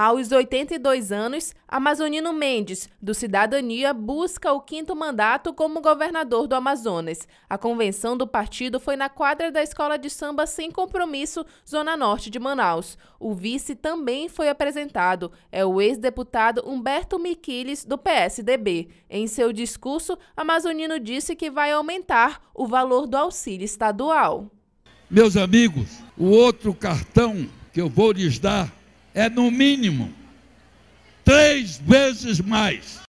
Aos 82 anos, Amazonino Mendes, do Cidadania, busca o quinto mandato como governador do Amazonas. A convenção do partido foi na quadra da Escola de Samba Sem Compromisso, Zona Norte de Manaus. O vice também foi apresentado. É o ex-deputado Humberto Miquiles, do PSDB. Em seu discurso, Amazonino disse que vai aumentar o valor do auxílio estadual. Meus amigos, o outro cartão que eu vou lhes dar é no mínimo três vezes mais.